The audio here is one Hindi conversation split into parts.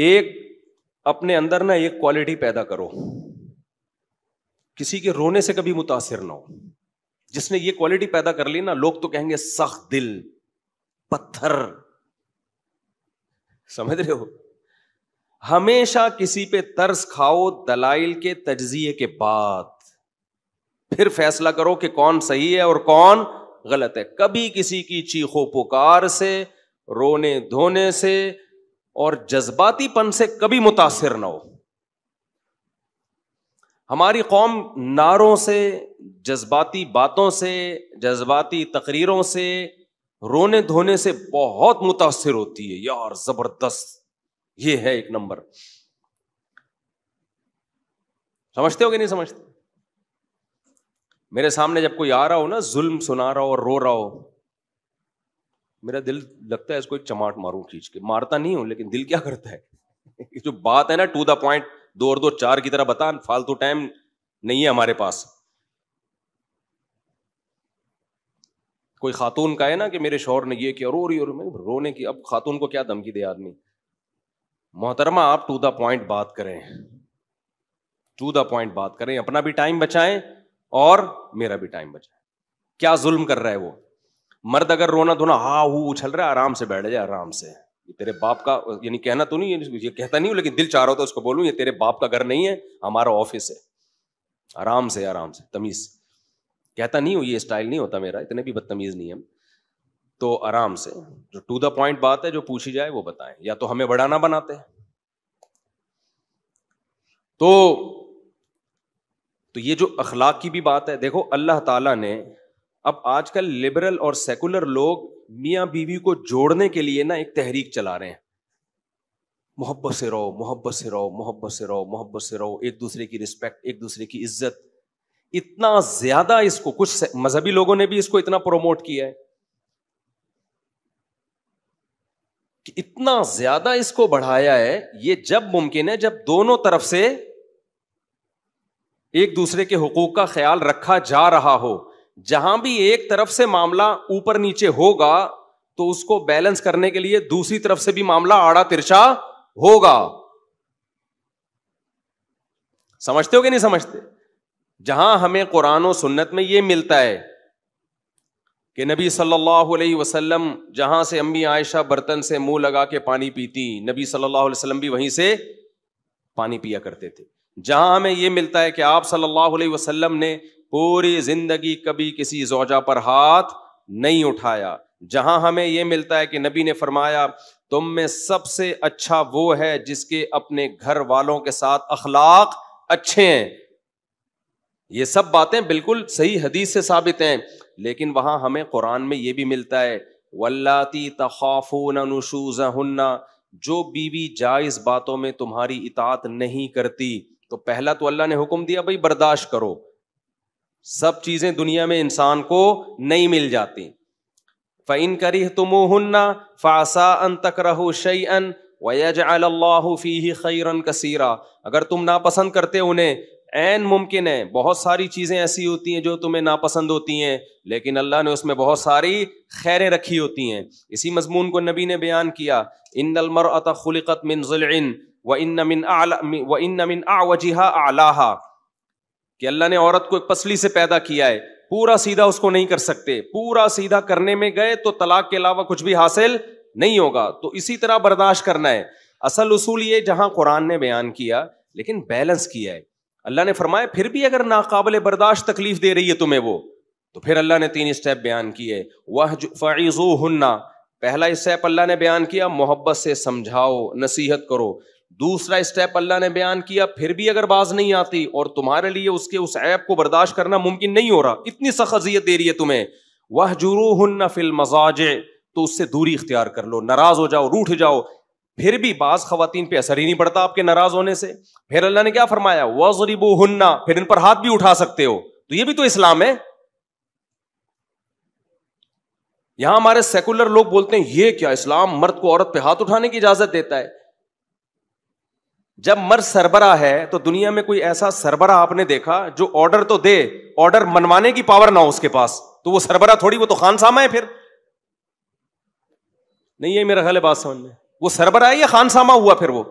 एक अपने अंदर ना एक क्वालिटी पैदा करो किसी के रोने से कभी मुतासर ना हो जिसने ये क्वालिटी पैदा कर ली ना लोग तो कहेंगे सख्त दिल पत्थर समझ रहे हो हमेशा किसी पे तर्स खाओ दलाइल के तजिए के बाद फिर फैसला करो कि कौन सही है और कौन गलत है कभी किसी की चीखों पुकार से रोने धोने से और जज्बातीपन से कभी मुतासर ना हो हमारी कौम नारों से जज्बाती बातों से जज्बाती तकरीरों से रोने धोने से बहुत मुतासर होती है यार जबरदस्त ये है एक नंबर समझते हो कि नहीं समझते मेरे सामने जब कोई आ रहा हो ना जुल्म सुना रहा हो और रो रहा हो मेरा दिल लगता है इसको एक चमाट मारूं खींच के मारता नहीं हूं लेकिन दिल क्या करता है जो बात है ना टू द पॉइंट दो और दो चार की तरह बता फालतू टाइम नहीं है हमारे पास कोई खातून का है ना कि मेरे शोर ने यह किया रो रही और रोने की अब खातून को क्या धमकी दे आदमी मोहतरमा आप टू द पॉइंट बात करें टू द पॉइंट बात करें अपना भी टाइम बचाएं और मेरा भी टाइम बचाएं क्या जुल्म कर रहा है वो मर्द अगर रोना धोना हा हू उछल रहा है आराम से बैठ जाए आराम से ये तेरे बाप का यानी कहना तो नहीं ये, कहता नहीं हूं लेकिन दिल चाह रहा था उसको बोलूं ये तेरे बाप का घर नहीं है हमारा ऑफिस है आराम से आराम से तमीज कहता नहीं हूं ये स्टाइल नहीं होता मेरा इतने भी बदतमीज नहीं हम तो आराम से जो टू द पॉइंट बात है जो पूछी जाए वो बताएं या तो हमें बड़ा ना बनाते तो तो ये जो अखलाक की भी बात है देखो अल्लाह ताला ने अब आजकल लिबरल और सेकुलर लोग मियाँ बीवी को जोड़ने के लिए ना एक तहरीक चला रहे हैं मोहब्बत से रहो मोहब्बत से रहो मोहब्बत से रहो मोहब्बत से रहो एक दूसरे की रिस्पेक्ट एक दूसरे की इज्जत इतना ज्यादा इसको कुछ मजहबी लोगों ने भी इसको इतना प्रोमोट किया है कि इतना ज्यादा इसको बढ़ाया है ये जब मुमकिन है जब दोनों तरफ से एक दूसरे के हकूक का ख्याल रखा जा रहा हो जहां भी एक तरफ से मामला ऊपर नीचे होगा तो उसको बैलेंस करने के लिए दूसरी तरफ से भी मामला आड़ा तिरछा होगा समझते हो कि नहीं समझते जहां हमें कुरान और सुन्नत में यह मिलता है कि नबी सल्लल्लाहु अलैहि वसल्लम जहां से अम्मी आयशा बर्तन से मुंह लगा के पानी पीती नबी सल्लल्लाहु अलैहि वसल्लम भी वहीं से पानी पिया करते थे जहां हमें यह मिलता है कि आप सल्लल्लाहु अलैहि वसल्लम ने पूरी जिंदगी कभी किसी जोजा पर हाथ नहीं उठाया जहां हमें यह मिलता है कि नबी ने फरमाया तुम में सबसे अच्छा वो है जिसके अपने घर वालों के साथ अखलाक अच्छे हैं ये सब बातें बिल्कुल सही हदीस से साबित हैं लेकिन वहां हमें कुरान में यह भी मिलता है वल्लाती तखाफूनशूजहन्ना जो बीवी जायज बातों में तुम्हारी इतात नहीं करती तो पहला तो अल्लाह ने हुक्म दिया भाई बर्दाश्त करो सब चीज़ें दुनिया में इंसान को नहीं मिल जाती फ़ैन करी तुमोहन्ना फ़ासा अन तक रहो शई अन वज अल्लाफ़ी खैरन कसीरा अगर तुम नापसंद करते उन्हें एन मुमकिन है बहुत सारी चीज़ें ऐसी होती हैं जो तुम्हें नापसंद होती हैं लेकिन अल्लाह ने उसमें बहुत सारी खैरें रखी होती हैं इसी मजमून को नबी ने बयान किया इन अलमर खुलिकत मिन जुल्न व इन मिन आला व इन मिन आवजहा आलाहा कि अल्लाह ने औरत को एक पसली से पैदा किया है पूरा सीधा उसको नहीं कर सकते पूरा सीधा करने में गए तो तलाक के अलावा कुछ भी हासिल नहीं होगा तो इसी तरह बर्दाश्त करना है असल उसूल ये जहां कुरान ने बयान किया लेकिन बैलेंस किया है अल्लाह ने फरमाया फिर भी अगर नाकबिल बर्दाश्त तकलीफ दे रही है तुम्हें वो तो फिर अल्लाह ने तीन स्टेप बयान किए वह फ़ैज़ो हन्ना पहला स्टेप अल्लाह ने बयान किया मोहब्बत से समझाओ नसीहत करो दूसरा स्टेप अल्लाह ने बयान किया फिर भी अगर बाज नहीं आती और तुम्हारे लिए उसके उस ऐप को बर्दाश्त करना मुमकिन नहीं हो रहा इतनी सखजियत दे रही है तुम्हें वह जुरू जुरूहन फिल मजाज तो उससे दूरी इख्तियार कर लो नाराज हो जाओ रूठ जाओ फिर भी बाज खातन पे असर ही नहीं पड़ता आपके नाराज होने से फिर अल्लाह ने क्या फरमाया वह वजरिबो हन्ना फिर इन पर हाथ भी उठा सकते हो तो यह भी तो इस्लाम है यहां हमारे सेकुलर लोग बोलते हैं यह क्या इस्लाम मर्द को औरत पर हाथ उठाने की इजाजत देता है जब मर सरबरा है तो दुनिया में कोई ऐसा सरबरा आपने देखा जो ऑर्डर तो दे ऑर्डर मनवाने की पावर ना हो उसके पास तो वो सरबरा थोड़ी वो तो खान सामा है फिर नहीं है मेरा ख्याल है बात समझ में वो सरबरा है या खान सामा हुआ फिर वो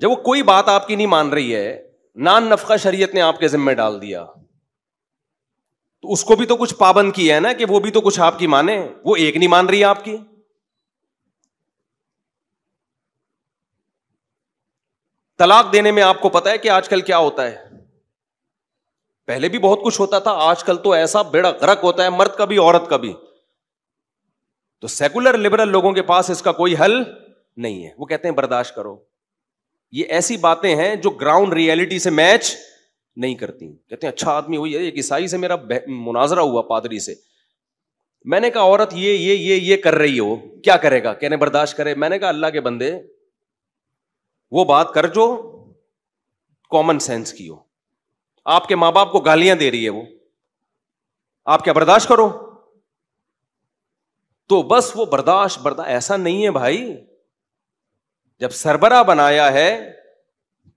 जब वो कोई बात आपकी नहीं मान रही है नान नफका शरीयत ने आपके जिम्मे डाल दिया तो उसको भी तो कुछ पाबंद किया है ना कि वो भी तो कुछ आपकी माने वो एक नहीं मान रही है आपकी तलाक देने में आपको पता है कि आजकल क्या होता है पहले भी बहुत कुछ होता था आजकल तो ऐसा बेड़ा गरक होता है मर्द का भी औरत का भी तो सेकुलर लिबरल लोगों के पास इसका कोई हल नहीं है वो कहते हैं बर्दाश्त करो ये ऐसी बातें हैं जो ग्राउंड रियलिटी से मैच नहीं करती कहते हैं अच्छा आदमी हुई है एक ईसाई से मेरा मुनाजरा हुआ पादरी से मैंने कहा औरत ये ये ये ये कर रही हो क्या करेगा कहने बर्दाश्त करे मैंने कहा अल्लाह के बंदे वो बात कर जो कॉमन सेंस की हो आपके मां बाप को गालियां दे रही है वो आप क्या बर्दाश्त करो तो बस वो बर्दाश्त बर्दाश्त ऐसा नहीं है भाई जब सरबरा बनाया है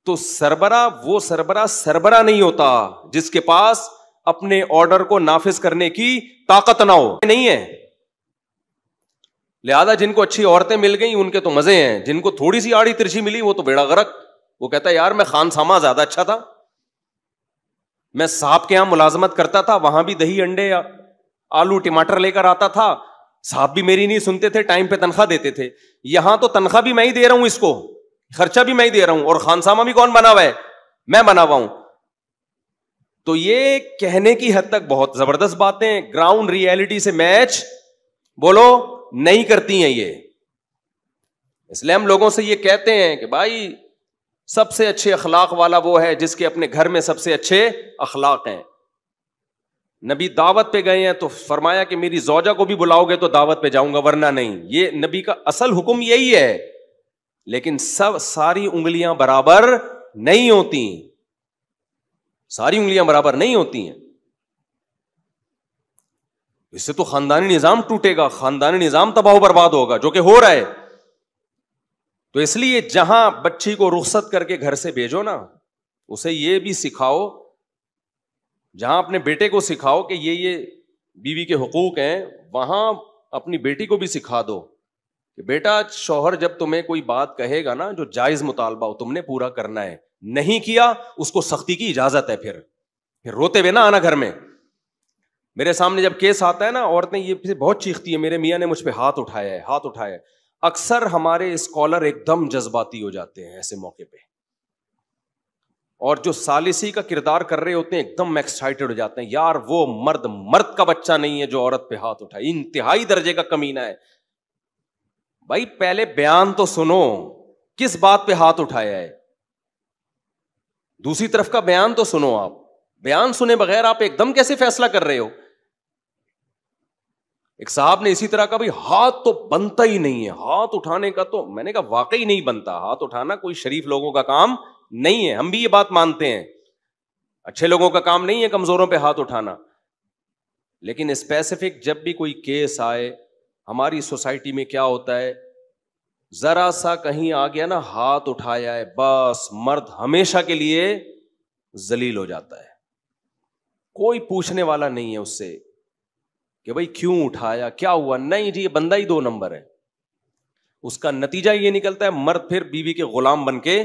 तो सरबरा वो सरबरा सरबरा नहीं होता जिसके पास अपने ऑर्डर को नाफिज करने की ताकत ना हो नहीं है लिहाजा जिनको अच्छी औरतें मिल गई उनके तो मजे हैं जिनको थोड़ी सी आड़ी तिरछी मिली वो तो बेड़ा गरक वो कहता है यार मैं खान सामा ज्यादा अच्छा था मैं साहब के यहां मुलाजमत करता था वहां भी दही अंडे या आलू टमाटर लेकर आता था साहब भी मेरी नहीं सुनते थे टाइम पे तनख्वाह देते थे यहां तो तनख्वाह भी मैं ही दे रहा हूं इसको खर्चा भी मैं ही दे रहा हूं और खानसामा भी कौन बना हुआ है मैं बना हुआ हूं तो ये कहने की हद तक बहुत जबरदस्त बातें ग्राउंड रियलिटी से मैच बोलो नहीं करती हैं ये इसलिए हम लोगों से ये कहते हैं कि भाई सबसे अच्छे अखलाक वाला वो है जिसके अपने घर में सबसे अच्छे अखलाक हैं नबी दावत पे गए हैं तो फरमाया कि मेरी जोजा को भी बुलाओगे तो दावत पे जाऊंगा वरना नहीं ये नबी का असल हुक्म यही है लेकिन सब सारी उंगलियां बराबर नहीं होती सारी उंगलियां बराबर नहीं होती हैं इससे तो खानदानी निजाम टूटेगा खानदानी निजाम तबाह बर्बाद होगा जो कि हो रहा है तो इसलिए जहां बच्ची को रुखसत करके घर से भेजो ना उसे ये भी सिखाओ जहां अपने बेटे को सिखाओ कि ये ये बीवी के हकूक हैं वहां अपनी बेटी को भी सिखा दो कि बेटा शोहर जब तुम्हें कोई बात कहेगा ना जो जायज मुतालबा हो तुमने पूरा करना है नहीं किया उसको सख्ती की इजाजत है फिर फिर रोते हुए ना आना घर में मेरे सामने जब केस आता है ना औरतें ये बहुत चीखती है मेरे मियाँ ने मुझ पर हाथ उठाया है हाथ उठाया अक्सर हमारे स्कॉलर एकदम जज्बाती हो जाते हैं ऐसे मौके पर और जो सालिसी का किरदार कर रहे होते हैं एकदम एक्साइटेड हो जाते हैं यार वो मर्द मर्द का बच्चा नहीं है जो औरत पे हाथ उठाए इंतहाई दर्जे का कमीना है भाई पहले बयान तो सुनो किस बात पे हाथ उठाया है दूसरी तरफ का बयान तो सुनो आप बयान सुने बगैर आप एकदम कैसे फैसला कर रहे हो एक साहब ने इसी तरह का भाई हाथ तो बनता ही नहीं है हाथ उठाने का तो मैंने कहा वाकई नहीं बनता हाथ उठाना कोई शरीफ लोगों का काम नहीं है हम भी ये बात मानते हैं अच्छे लोगों का काम नहीं है कमजोरों पे हाथ उठाना लेकिन स्पेसिफिक जब भी कोई केस आए हमारी सोसाइटी में क्या होता है जरा सा कहीं आ गया ना हाथ उठाया है बस मर्द हमेशा के लिए जलील हो जाता है कोई पूछने वाला नहीं है उससे कि भाई क्यों उठाया क्या हुआ नहीं जी ये बंदा ही दो नंबर है उसका नतीजा ये निकलता है मर्द फिर बीवी के गुलाम बन के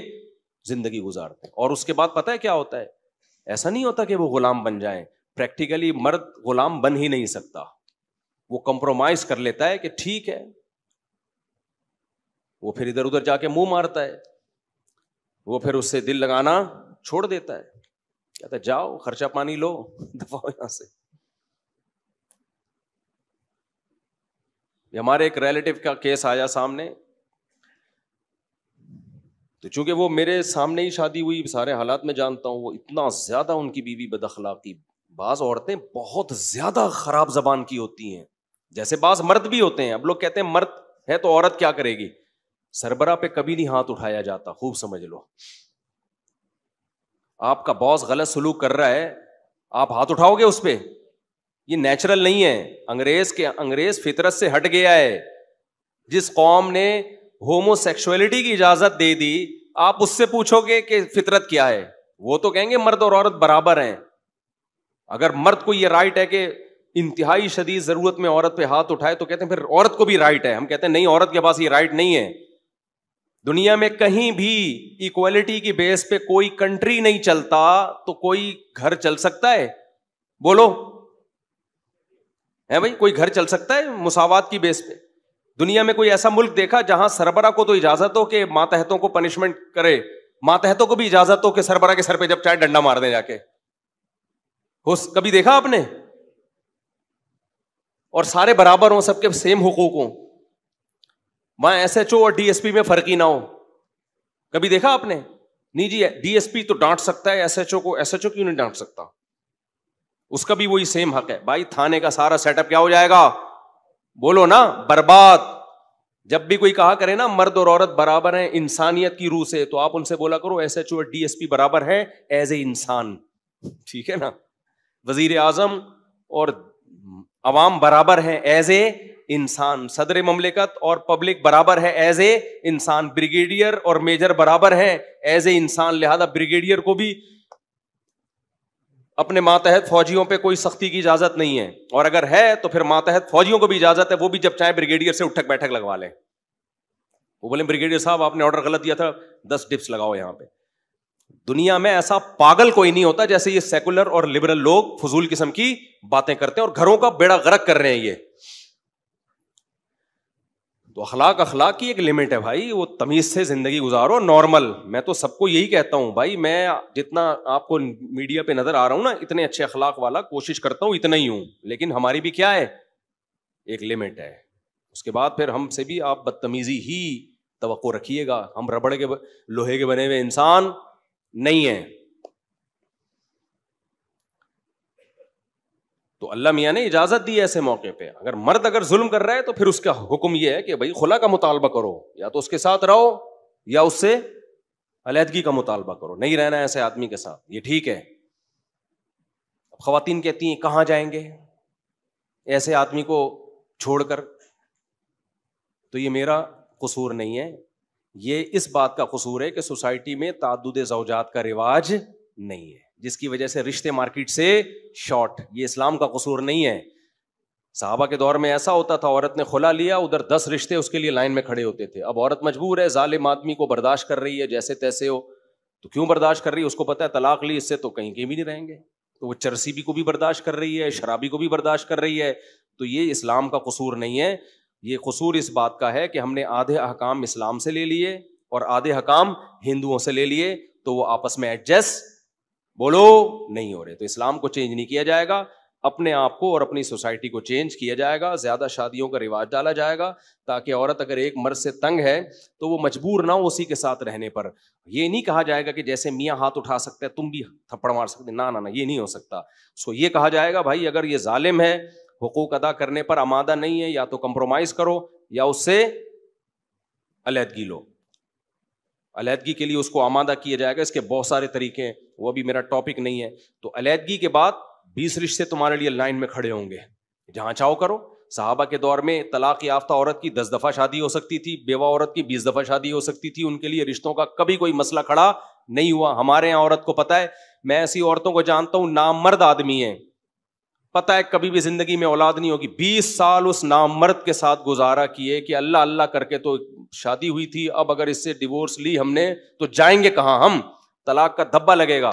जिंदगी गुजारते हैं और उसके बाद पता है क्या होता है ऐसा नहीं होता कि वो गुलाम बन जाए प्रैक्टिकली मर्द गुलाम बन ही नहीं सकता वो कंप्रोमाइज कर लेता है कि ठीक है वो फिर इधर उधर जाके मुंह मारता है वो फिर उससे दिल लगाना छोड़ देता है कहता जाओ खर्चा पानी लो दफाओ यहां से हमारे एक रिलेटिव का केस आया सामने तो चूंकि वो मेरे सामने ही शादी हुई सारे हालात में जानता हूं वो इतना ज़्यादा उनकी बीवी बदखला की बाज़ औरतें बहुत ज़्यादा ख़राब जबान की होती हैं जैसे बाज़ मर्द भी होते हैं अब लोग कहते हैं मर्द है तो औरत क्या करेगी सरबरा पे कभी नहीं हाथ उठाया जाता खूब समझ लो आपका बॉस गलत सलूक कर रहा है आप हाथ उठाओगे उस पर ये नेचुरल नहीं है अंग्रेज के अंग्रेज फितरत से हट गया है जिस कौम ने होमोसेक्सुअलिटी की इजाजत दे दी आप उससे पूछोगे कि फितरत क्या है वो तो कहेंगे मर्द और औरत बराबर हैं अगर मर्द को ये राइट है कि इंतहाई शदीद जरूरत में औरत पे हाथ उठाए तो कहते हैं फिर औरत को भी राइट है हम कहते हैं नहीं औरत के पास ये राइट नहीं है दुनिया में कहीं भी इक्वलिटी की बेस पे कोई कंट्री नहीं चलता तो कोई घर चल सकता है बोलो है भाई कोई घर चल सकता है मुसावत की बेस पे दुनिया में कोई ऐसा मुल्क देखा जहां सरबरा को तो इजाजत हो कि मातहतों को पनिशमेंट करे मातहतों को भी इजाजत हो कि सरबरा के सर पे जब चाहे डंडा मार दे जाके हो कभी देखा आपने और सारे बराबर हों सबके सेम हुकूक हो वहां एस एच ओ और डीएसपी में फर्क ही ना हो कभी देखा आपने नहीं जी डीएसपी तो डांट सकता है एस एच ओ को एसएचओ क्यों नहीं डांट सकता उसका भी वही सेम हक है भाई थाने का सारा सेटअप क्या हो जाएगा बोलो ना बर्बाद जब भी कोई कहा करे ना मर्द और औरत बराबर है इंसानियत की रूह से तो आप उनसे बोला करो एस एच ओ डीएसपी बराबर है एज ए इंसान ठीक है ना वजीर आजम और अवाम बराबर है एज ए इंसान सदर ममलिकत और पब्लिक बराबर है एज ए इंसान ब्रिगेडियर और मेजर बराबर है एज ए इंसान लिहाजा ब्रिगेडियर को भी अपने मातहत फौजियों पे कोई सख्ती की इजाजत नहीं है और अगर है तो फिर मातहत फौजियों को भी इजाजत है वो भी जब चाहे ब्रिगेडियर से उठक बैठक लगवा लें वो बोले ब्रिगेडियर साहब आपने ऑर्डर गलत दिया था दस डिप्स लगाओ यहां पर दुनिया में ऐसा पागल कोई नहीं होता जैसे ये सेकुलर और लिबरल लोग फजूल किस्म की बातें करते हैं और घरों का बेड़ा गरक कर रहे हैं ये तो अखलाक अखलाक की एक लिमिट है भाई वो तमीज़ से ज़िंदगी गुजारो नॉर्मल मैं तो सबको यही कहता हूँ भाई मैं जितना आपको मीडिया पे नज़र आ रहा हूँ ना इतने अच्छे अखलाक वाला कोशिश करता हूँ इतना ही हूँ लेकिन हमारी भी क्या है एक लिमिट है उसके बाद फिर हमसे भी आप बदतमीज़ी ही तो रखिएगा हम रबड़ के लोहे के बने हुए इंसान नहीं है तो अल्लाह मियाँ ने इजाज़त दी है ऐसे मौके पर अगर मर्द अगर जुल्म कर रहा है तो फिर उसका हुक्म यह है कि भाई खुला का मुतालबा करो या तो उसके साथ रहो या उससे अलीहदगी का मुतालबा करो नहीं रहना ऐसे आदमी के साथ ये ठीक है अब खातन कहती हैं कहाँ जाएंगे ऐसे आदमी को छोड़कर तो ये मेरा कसूर नहीं है ये इस बात का कसूर है कि सोसाइटी में तादुद जवजात का रिवाज नहीं है जिसकी वजह से रिश्ते मार्केट से शॉर्ट ये इस्लाम का कसूर नहीं है साहबा के दौर में ऐसा होता था औरत ने खुला लिया उधर दस रिश्ते उसके लिए लाइन में खड़े होते थे अब औरत मजबूर है जालिम आदमी को बर्दाश्त कर रही है जैसे तैसे हो तो क्यों बर्दाश्त कर रही है उसको पता है तलाक ली इससे तो कहीं कहीं भी नहीं रहेंगे तो वो चरसीबी को भी बर्दाश्त कर रही है शराबी को भी बर्दाश्त कर रही है तो ये इस्लाम का कसूर नहीं है ये कसूर इस बात का है कि हमने आधे अहकाम इस्लाम से ले लिए और आधे हकाम हिंदुओं से ले लिए तो वो आपस में एडजस्ट बोलो नहीं हो रहे तो इस्लाम को चेंज नहीं किया जाएगा अपने आप को और अपनी सोसाइटी को चेंज किया जाएगा ज़्यादा शादियों का रिवाज डाला जाएगा ताकि औरत अगर एक मर्द से तंग है तो वो मजबूर ना हो उसी के साथ रहने पर ये नहीं कहा जाएगा कि जैसे मियाँ हाथ उठा सकते हैं तुम भी थप्पड़ मार सकते ना ना ना ये नहीं हो सकता सो ये कहा जाएगा भाई अगर ये ालिम है हकूक अदा करने पर आमादा नहीं है या तो कंप्रोमाइज़ करो या उससे अलीहदगी लो अलहदगी के लिए उसको आमादा किया जाएगा इसके बहुत सारे तरीके हैं वो अभी मेरा टॉपिक नहीं है तो अलीहदगी के बाद बीस रिश्ते तुम्हारे लिए लाइन में खड़े होंगे जहाँ चाहो करो साहबा के दौर में तलाक याफ्ता औरत की दस दफ़ा शादी हो सकती थी बेवा औरत की बीस दफ़ा शादी हो सकती थी उनके लिए रिश्तों का कभी कोई मसला खड़ा नहीं हुआ हमारे यहां औरत को पता है मैं ऐसी औरतों को जानता हूं नाम मर्द आदमी है पता है कभी भी जिंदगी में औलाद नहीं होगी बीस साल उस नाम मर्द के साथ गुजारा किए कि अल्लाह अल्लाह करके तो शादी हुई थी अब अगर इससे डिवोर्स ली हमने तो जाएंगे कहाँ हम तलाक का धब्बा लगेगा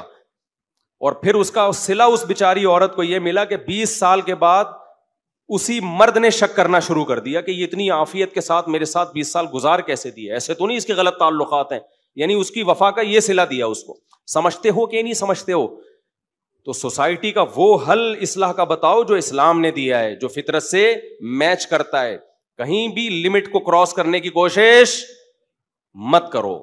और फिर उसका सिला उस बिचारी औरत को यह मिला कि बीस साल के बाद उसी मर्द ने शक करना शुरू कर दिया कि ये इतनी आफियत के साथ मेरे साथ 20 साल गुजार कैसे दिए ऐसे तो नहीं इसके गलत ताल्लुकात हैं यानी उसकी वफा का ये सिला दिया उसको समझते हो कि नहीं समझते हो तो सोसाइटी का वो हल इसलाह का बताओ जो इस्लाम ने दिया है जो फितरत से मैच करता है कहीं भी लिमिट को क्रॉस करने की कोशिश मत करो